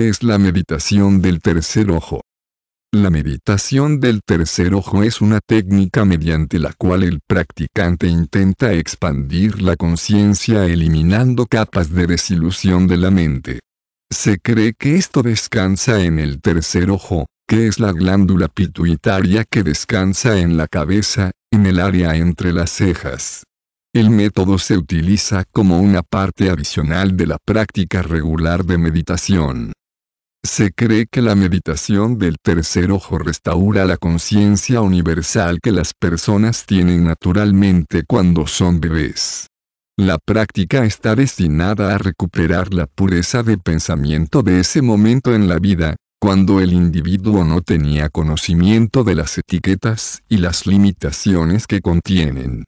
es la meditación del tercer ojo. La meditación del tercer ojo es una técnica mediante la cual el practicante intenta expandir la conciencia eliminando capas de desilusión de la mente. Se cree que esto descansa en el tercer ojo, que es la glándula pituitaria que descansa en la cabeza, en el área entre las cejas. El método se utiliza como una parte adicional de la práctica regular de meditación. Se cree que la meditación del tercer ojo restaura la conciencia universal que las personas tienen naturalmente cuando son bebés. La práctica está destinada a recuperar la pureza de pensamiento de ese momento en la vida, cuando el individuo no tenía conocimiento de las etiquetas y las limitaciones que contienen.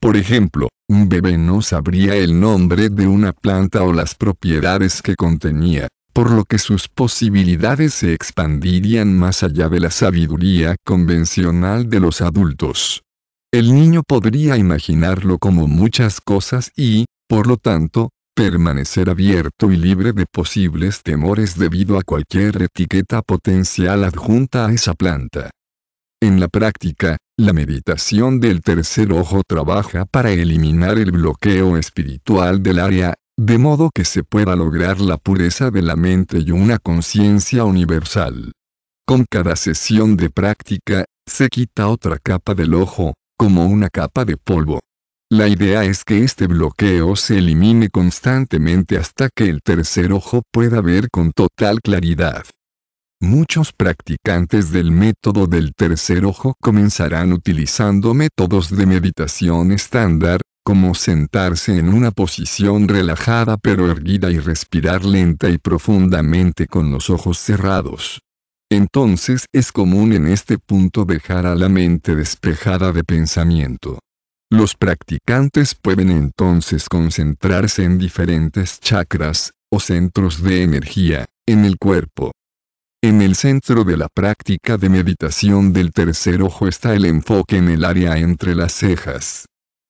Por ejemplo, un bebé no sabría el nombre de una planta o las propiedades que contenía, por lo que sus posibilidades se expandirían más allá de la sabiduría convencional de los adultos. El niño podría imaginarlo como muchas cosas y, por lo tanto, permanecer abierto y libre de posibles temores debido a cualquier etiqueta potencial adjunta a esa planta. En la práctica, la meditación del tercer ojo trabaja para eliminar el bloqueo espiritual del área de modo que se pueda lograr la pureza de la mente y una conciencia universal. Con cada sesión de práctica, se quita otra capa del ojo, como una capa de polvo. La idea es que este bloqueo se elimine constantemente hasta que el tercer ojo pueda ver con total claridad. Muchos practicantes del método del tercer ojo comenzarán utilizando métodos de meditación estándar, como sentarse en una posición relajada pero erguida y respirar lenta y profundamente con los ojos cerrados. Entonces es común en este punto dejar a la mente despejada de pensamiento. Los practicantes pueden entonces concentrarse en diferentes chakras, o centros de energía, en el cuerpo. En el centro de la práctica de meditación del tercer ojo está el enfoque en el área entre las cejas.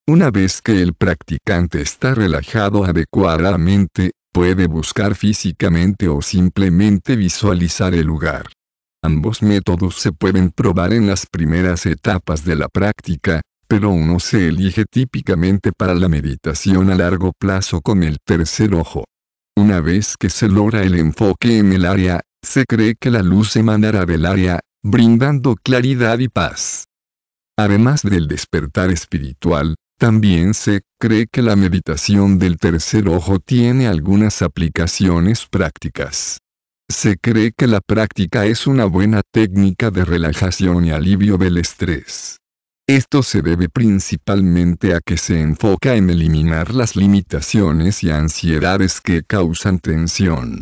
Una vez que el practicante está relajado adecuadamente, puede buscar físicamente o simplemente visualizar el lugar. Ambos métodos se pueden probar en las primeras etapas de la práctica, pero uno se elige típicamente para la meditación a largo plazo con el tercer ojo. Una vez que se logra el enfoque en el área, se cree que la luz emanará del área, brindando claridad y paz. Además del despertar espiritual, también se cree que la meditación del tercer ojo tiene algunas aplicaciones prácticas. Se cree que la práctica es una buena técnica de relajación y alivio del estrés. Esto se debe principalmente a que se enfoca en eliminar las limitaciones y ansiedades que causan tensión.